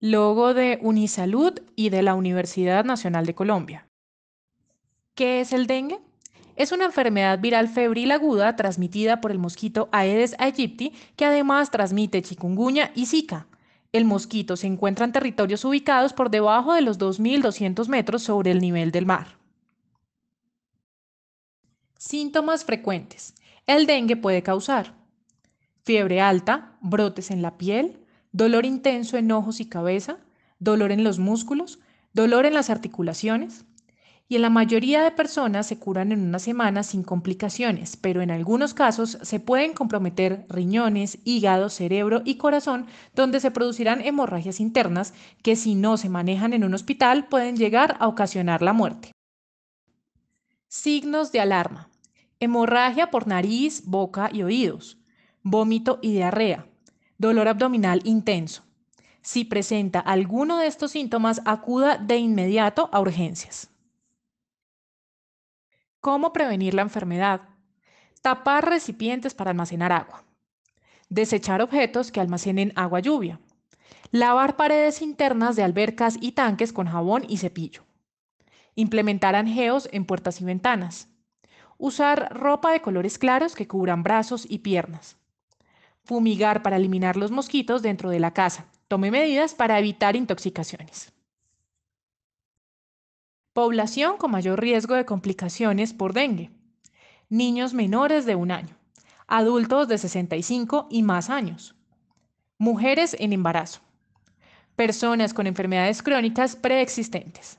logo de Unisalud y de la Universidad Nacional de Colombia. ¿Qué es el dengue? Es una enfermedad viral febril aguda transmitida por el mosquito Aedes aegypti, que además transmite chikungunya y zika. El mosquito se encuentra en territorios ubicados por debajo de los 2.200 metros sobre el nivel del mar. Síntomas frecuentes. El dengue puede causar fiebre alta, brotes en la piel, dolor intenso en ojos y cabeza, dolor en los músculos, dolor en las articulaciones. Y en la mayoría de personas se curan en una semana sin complicaciones, pero en algunos casos se pueden comprometer riñones, hígado, cerebro y corazón, donde se producirán hemorragias internas que si no se manejan en un hospital pueden llegar a ocasionar la muerte. Signos de alarma. Hemorragia por nariz, boca y oídos. Vómito y diarrea. Dolor abdominal intenso. Si presenta alguno de estos síntomas, acuda de inmediato a urgencias. ¿Cómo prevenir la enfermedad? Tapar recipientes para almacenar agua. Desechar objetos que almacenen agua lluvia. Lavar paredes internas de albercas y tanques con jabón y cepillo. Implementar anjeos en puertas y ventanas. Usar ropa de colores claros que cubran brazos y piernas fumigar para eliminar los mosquitos dentro de la casa. Tome medidas para evitar intoxicaciones. Población con mayor riesgo de complicaciones por dengue. Niños menores de un año. Adultos de 65 y más años. Mujeres en embarazo. Personas con enfermedades crónicas preexistentes.